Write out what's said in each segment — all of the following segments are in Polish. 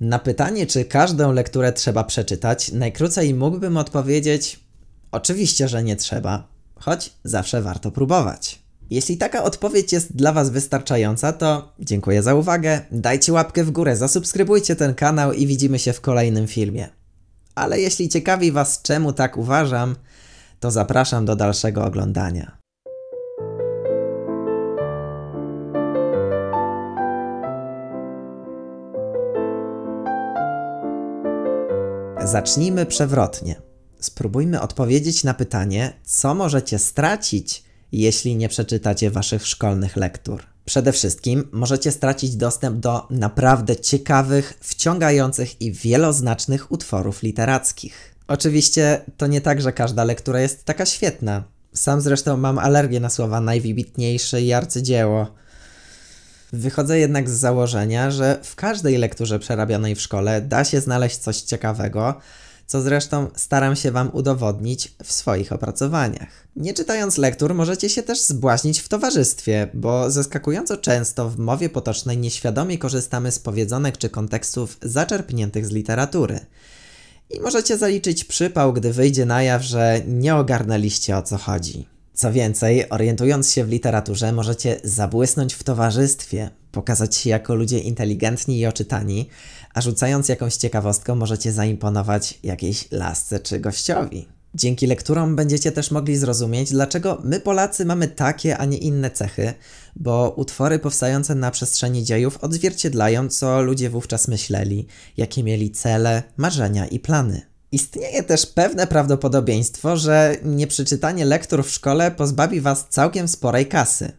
Na pytanie, czy każdą lekturę trzeba przeczytać, najkrócej mógłbym odpowiedzieć: Oczywiście, że nie trzeba, choć zawsze warto próbować. Jeśli taka odpowiedź jest dla Was wystarczająca, to dziękuję za uwagę, dajcie łapkę w górę, zasubskrybujcie ten kanał i widzimy się w kolejnym filmie. Ale jeśli ciekawi Was, czemu tak uważam, to zapraszam do dalszego oglądania. Zacznijmy przewrotnie. Spróbujmy odpowiedzieć na pytanie, co możecie stracić, jeśli nie przeczytacie waszych szkolnych lektur. Przede wszystkim możecie stracić dostęp do naprawdę ciekawych, wciągających i wieloznacznych utworów literackich. Oczywiście to nie tak, że każda lektura jest taka świetna. Sam zresztą mam alergię na słowa najwybitniejsze i arcydzieło. Wychodzę jednak z założenia, że w każdej lekturze przerabianej w szkole da się znaleźć coś ciekawego, co zresztą staram się Wam udowodnić w swoich opracowaniach. Nie czytając lektur, możecie się też zbłaźnić w towarzystwie, bo zaskakująco często w mowie potocznej nieświadomie korzystamy z powiedzonek czy kontekstów zaczerpniętych z literatury. I możecie zaliczyć przypał, gdy wyjdzie na jaw, że nie ogarnęliście o co chodzi. Co więcej, orientując się w literaturze, możecie zabłysnąć w towarzystwie, pokazać się jako ludzie inteligentni i oczytani, a rzucając jakąś ciekawostką, możecie zaimponować jakiejś lasce czy gościowi. Dzięki lekturom będziecie też mogli zrozumieć, dlaczego my Polacy mamy takie, a nie inne cechy, bo utwory powstające na przestrzeni dziejów odzwierciedlają, co ludzie wówczas myśleli, jakie mieli cele, marzenia i plany. Istnieje też pewne prawdopodobieństwo, że nieprzeczytanie lektur w szkole pozbawi was całkiem sporej kasy.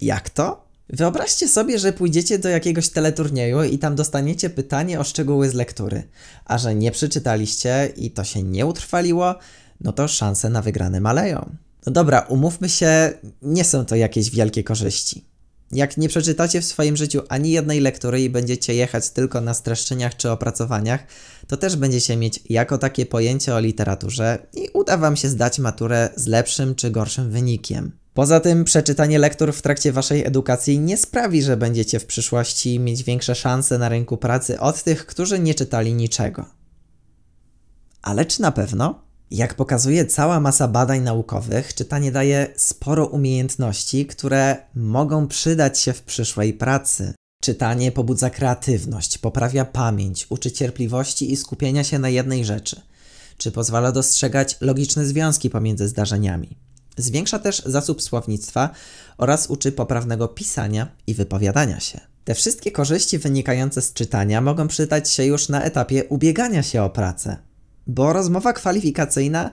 Jak to? Wyobraźcie sobie, że pójdziecie do jakiegoś teleturnieju i tam dostaniecie pytanie o szczegóły z lektury, a że nie przeczytaliście i to się nie utrwaliło, no to szanse na wygrane maleją. No dobra, umówmy się, nie są to jakieś wielkie korzyści. Jak nie przeczytacie w swoim życiu ani jednej lektury i będziecie jechać tylko na streszczeniach czy opracowaniach, to też będziecie mieć jako takie pojęcie o literaturze i uda Wam się zdać maturę z lepszym czy gorszym wynikiem. Poza tym przeczytanie lektur w trakcie Waszej edukacji nie sprawi, że będziecie w przyszłości mieć większe szanse na rynku pracy od tych, którzy nie czytali niczego. Ale czy na pewno? Jak pokazuje cała masa badań naukowych, czytanie daje sporo umiejętności, które mogą przydać się w przyszłej pracy. Czytanie pobudza kreatywność, poprawia pamięć, uczy cierpliwości i skupienia się na jednej rzeczy, czy pozwala dostrzegać logiczne związki pomiędzy zdarzeniami. Zwiększa też zasób słownictwa oraz uczy poprawnego pisania i wypowiadania się. Te wszystkie korzyści wynikające z czytania mogą przydać się już na etapie ubiegania się o pracę bo rozmowa kwalifikacyjna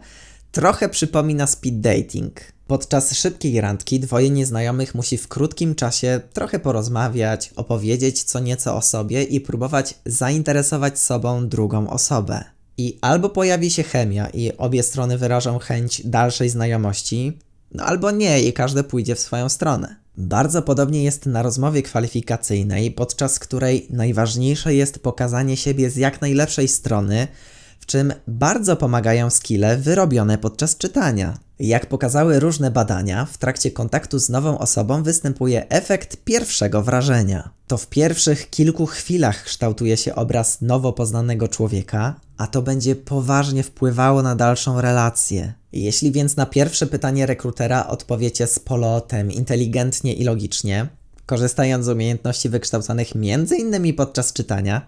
trochę przypomina speed dating. Podczas szybkiej randki dwoje nieznajomych musi w krótkim czasie trochę porozmawiać, opowiedzieć co nieco o sobie i próbować zainteresować sobą drugą osobę. I albo pojawi się chemia i obie strony wyrażą chęć dalszej znajomości, no albo nie i każde pójdzie w swoją stronę. Bardzo podobnie jest na rozmowie kwalifikacyjnej, podczas której najważniejsze jest pokazanie siebie z jak najlepszej strony, czym bardzo pomagają skille wyrobione podczas czytania. Jak pokazały różne badania, w trakcie kontaktu z nową osobą występuje efekt pierwszego wrażenia. To w pierwszych kilku chwilach kształtuje się obraz nowo poznanego człowieka, a to będzie poważnie wpływało na dalszą relację. Jeśli więc na pierwsze pytanie rekrutera odpowiecie z polotem, inteligentnie i logicznie, korzystając z umiejętności wykształconych m.in. podczas czytania,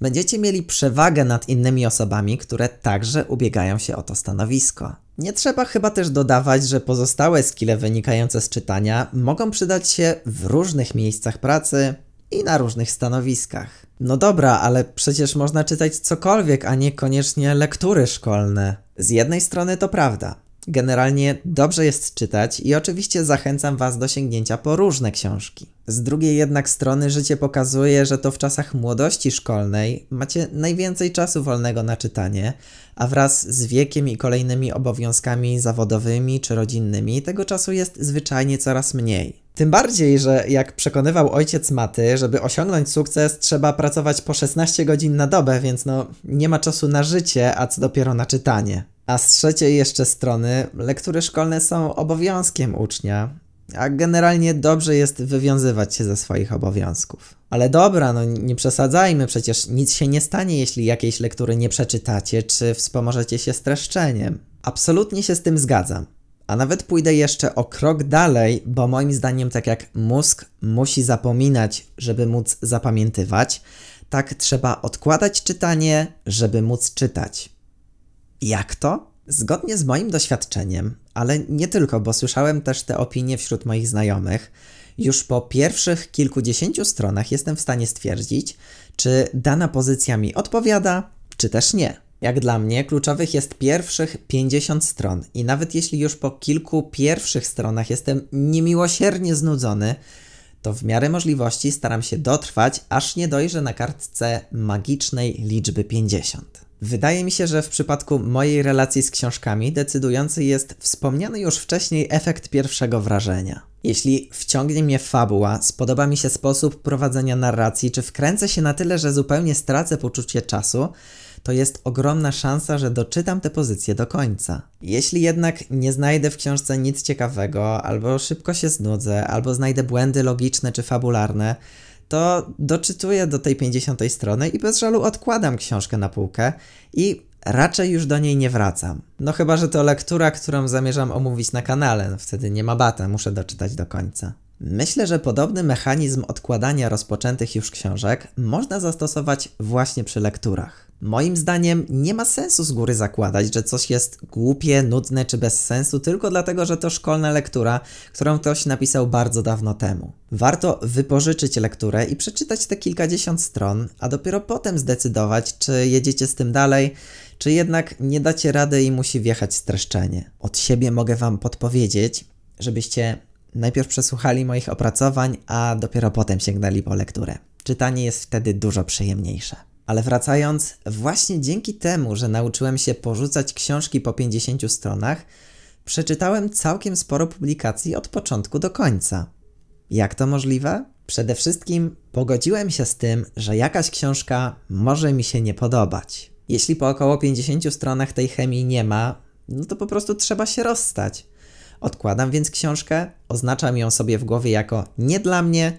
będziecie mieli przewagę nad innymi osobami, które także ubiegają się o to stanowisko. Nie trzeba chyba też dodawać, że pozostałe skille wynikające z czytania mogą przydać się w różnych miejscach pracy i na różnych stanowiskach. No dobra, ale przecież można czytać cokolwiek, a nie koniecznie lektury szkolne. Z jednej strony to prawda, Generalnie dobrze jest czytać i oczywiście zachęcam Was do sięgnięcia po różne książki. Z drugiej jednak strony życie pokazuje, że to w czasach młodości szkolnej macie najwięcej czasu wolnego na czytanie, a wraz z wiekiem i kolejnymi obowiązkami zawodowymi czy rodzinnymi tego czasu jest zwyczajnie coraz mniej. Tym bardziej, że jak przekonywał ojciec Maty, żeby osiągnąć sukces, trzeba pracować po 16 godzin na dobę, więc no nie ma czasu na życie, a co dopiero na czytanie. A z trzeciej jeszcze strony, lektury szkolne są obowiązkiem ucznia, a generalnie dobrze jest wywiązywać się ze swoich obowiązków. Ale dobra, no nie przesadzajmy, przecież nic się nie stanie, jeśli jakiejś lektury nie przeczytacie, czy wspomożecie się streszczeniem. Absolutnie się z tym zgadzam. A nawet pójdę jeszcze o krok dalej, bo moim zdaniem, tak jak mózg musi zapominać, żeby móc zapamiętywać, tak trzeba odkładać czytanie, żeby móc czytać. Jak to? Zgodnie z moim doświadczeniem, ale nie tylko, bo słyszałem też te opinie wśród moich znajomych, już po pierwszych kilkudziesięciu stronach jestem w stanie stwierdzić, czy dana pozycja mi odpowiada, czy też nie. Jak dla mnie kluczowych jest pierwszych 50 stron i nawet jeśli już po kilku pierwszych stronach jestem niemiłosiernie znudzony, to w miarę możliwości staram się dotrwać, aż nie dojrzę na kartce magicznej liczby 50. Wydaje mi się, że w przypadku mojej relacji z książkami decydujący jest wspomniany już wcześniej efekt pierwszego wrażenia. Jeśli wciągnie mnie fabuła, spodoba mi się sposób prowadzenia narracji, czy wkręcę się na tyle, że zupełnie stracę poczucie czasu, to jest ogromna szansa, że doczytam te pozycje do końca. Jeśli jednak nie znajdę w książce nic ciekawego, albo szybko się znudzę, albo znajdę błędy logiczne czy fabularne, to doczytuję do tej 50 strony i bez żalu odkładam książkę na półkę i raczej już do niej nie wracam. No chyba, że to lektura, którą zamierzam omówić na kanale, no wtedy nie ma bata, muszę doczytać do końca. Myślę, że podobny mechanizm odkładania rozpoczętych już książek można zastosować właśnie przy lekturach. Moim zdaniem nie ma sensu z góry zakładać, że coś jest głupie, nudne czy bez sensu tylko dlatego, że to szkolna lektura, którą ktoś napisał bardzo dawno temu. Warto wypożyczyć lekturę i przeczytać te kilkadziesiąt stron, a dopiero potem zdecydować, czy jedziecie z tym dalej, czy jednak nie dacie rady i musi wjechać streszczenie. Od siebie mogę Wam podpowiedzieć, żebyście najpierw przesłuchali moich opracowań, a dopiero potem sięgnęli po lekturę. Czytanie jest wtedy dużo przyjemniejsze. Ale wracając, właśnie dzięki temu, że nauczyłem się porzucać książki po 50 stronach, przeczytałem całkiem sporo publikacji od początku do końca. Jak to możliwe? Przede wszystkim pogodziłem się z tym, że jakaś książka może mi się nie podobać. Jeśli po około 50 stronach tej chemii nie ma, no to po prostu trzeba się rozstać. Odkładam więc książkę, oznaczam ją sobie w głowie jako nie dla mnie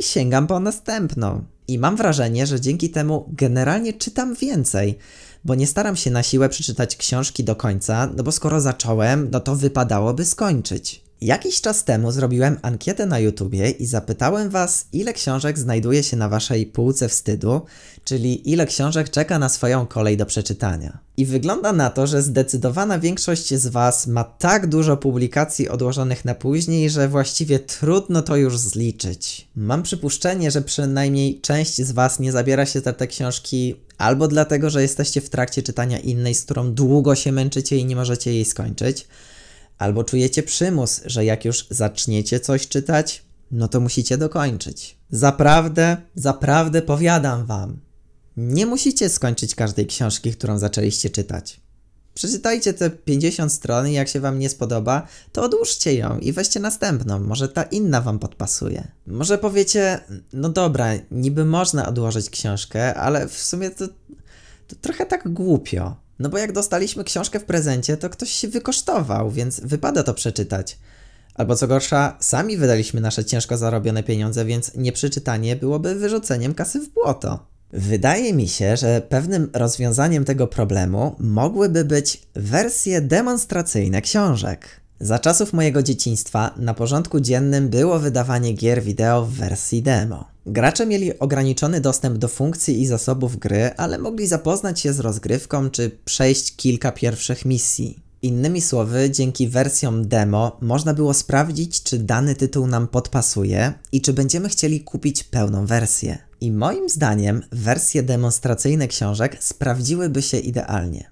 i sięgam po następną. I mam wrażenie, że dzięki temu generalnie czytam więcej, bo nie staram się na siłę przeczytać książki do końca, no bo skoro zacząłem, no to wypadałoby skończyć. Jakiś czas temu zrobiłem ankietę na YouTubie i zapytałem Was, ile książek znajduje się na Waszej półce wstydu, czyli ile książek czeka na swoją kolej do przeczytania. I wygląda na to, że zdecydowana większość z Was ma tak dużo publikacji odłożonych na później, że właściwie trudno to już zliczyć. Mam przypuszczenie, że przynajmniej część z Was nie zabiera się za te książki albo dlatego, że jesteście w trakcie czytania innej, z którą długo się męczycie i nie możecie jej skończyć, albo czujecie przymus, że jak już zaczniecie coś czytać, no to musicie dokończyć. Zaprawdę, zaprawdę powiadam Wam, nie musicie skończyć każdej książki, którą zaczęliście czytać. Przeczytajcie te 50 stron i jak się wam nie spodoba, to odłóżcie ją i weźcie następną, może ta inna wam podpasuje. Może powiecie, no dobra, niby można odłożyć książkę, ale w sumie to, to trochę tak głupio. No bo jak dostaliśmy książkę w prezencie, to ktoś się wykosztował, więc wypada to przeczytać. Albo co gorsza, sami wydaliśmy nasze ciężko zarobione pieniądze, więc nieprzeczytanie byłoby wyrzuceniem kasy w błoto. Wydaje mi się, że pewnym rozwiązaniem tego problemu mogłyby być wersje demonstracyjne książek. Za czasów mojego dzieciństwa na porządku dziennym było wydawanie gier wideo w wersji demo. Gracze mieli ograniczony dostęp do funkcji i zasobów gry, ale mogli zapoznać się z rozgrywką czy przejść kilka pierwszych misji. Innymi słowy, dzięki wersjom demo można było sprawdzić, czy dany tytuł nam podpasuje i czy będziemy chcieli kupić pełną wersję. I moim zdaniem wersje demonstracyjne książek sprawdziłyby się idealnie.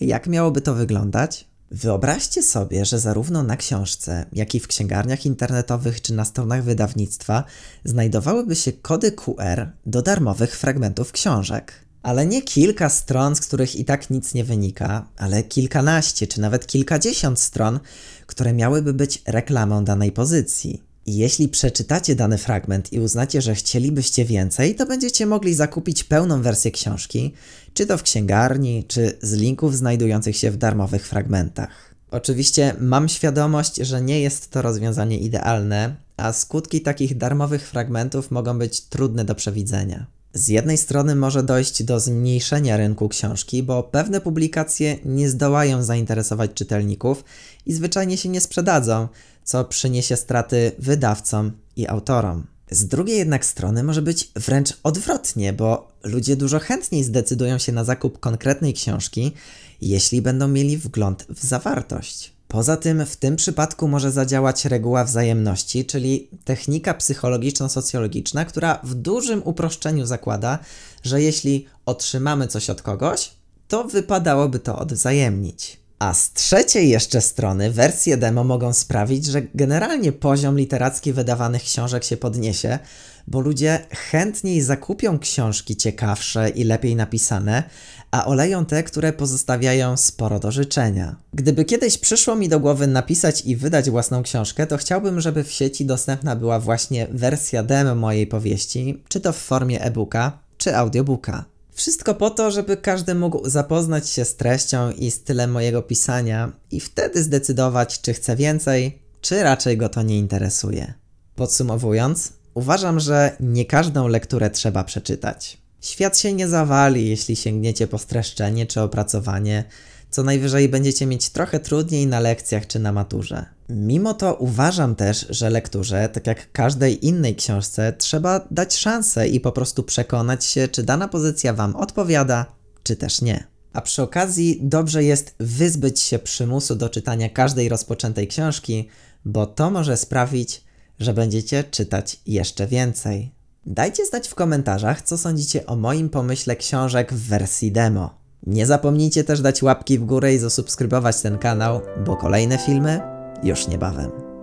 Jak miałoby to wyglądać? Wyobraźcie sobie, że zarówno na książce, jak i w księgarniach internetowych czy na stronach wydawnictwa znajdowałyby się kody QR do darmowych fragmentów książek ale nie kilka stron, z których i tak nic nie wynika, ale kilkanaście czy nawet kilkadziesiąt stron, które miałyby być reklamą danej pozycji. I jeśli przeczytacie dany fragment i uznacie, że chcielibyście więcej, to będziecie mogli zakupić pełną wersję książki, czy to w księgarni, czy z linków znajdujących się w darmowych fragmentach. Oczywiście mam świadomość, że nie jest to rozwiązanie idealne, a skutki takich darmowych fragmentów mogą być trudne do przewidzenia. Z jednej strony może dojść do zmniejszenia rynku książki, bo pewne publikacje nie zdołają zainteresować czytelników i zwyczajnie się nie sprzedadzą, co przyniesie straty wydawcom i autorom. Z drugiej jednak strony może być wręcz odwrotnie, bo ludzie dużo chętniej zdecydują się na zakup konkretnej książki, jeśli będą mieli wgląd w zawartość. Poza tym w tym przypadku może zadziałać reguła wzajemności, czyli technika psychologiczno-socjologiczna, która w dużym uproszczeniu zakłada, że jeśli otrzymamy coś od kogoś, to wypadałoby to odwzajemnić. A z trzeciej jeszcze strony wersje demo mogą sprawić, że generalnie poziom literacki wydawanych książek się podniesie, bo ludzie chętniej zakupią książki ciekawsze i lepiej napisane, a oleją te, które pozostawiają sporo do życzenia. Gdyby kiedyś przyszło mi do głowy napisać i wydać własną książkę, to chciałbym, żeby w sieci dostępna była właśnie wersja demo mojej powieści, czy to w formie e-booka, czy audiobooka. Wszystko po to, żeby każdy mógł zapoznać się z treścią i stylem mojego pisania i wtedy zdecydować, czy chce więcej, czy raczej go to nie interesuje. Podsumowując, uważam, że nie każdą lekturę trzeba przeczytać. Świat się nie zawali, jeśli sięgniecie po streszczenie czy opracowanie, co najwyżej będziecie mieć trochę trudniej na lekcjach czy na maturze. Mimo to uważam też, że lekturze, tak jak każdej innej książce, trzeba dać szansę i po prostu przekonać się, czy dana pozycja Wam odpowiada, czy też nie. A przy okazji dobrze jest wyzbyć się przymusu do czytania każdej rozpoczętej książki, bo to może sprawić, że będziecie czytać jeszcze więcej. Dajcie znać w komentarzach, co sądzicie o moim pomyśle książek w wersji demo. Nie zapomnijcie też dać łapki w górę i zasubskrybować ten kanał, bo kolejne filmy już niebawem.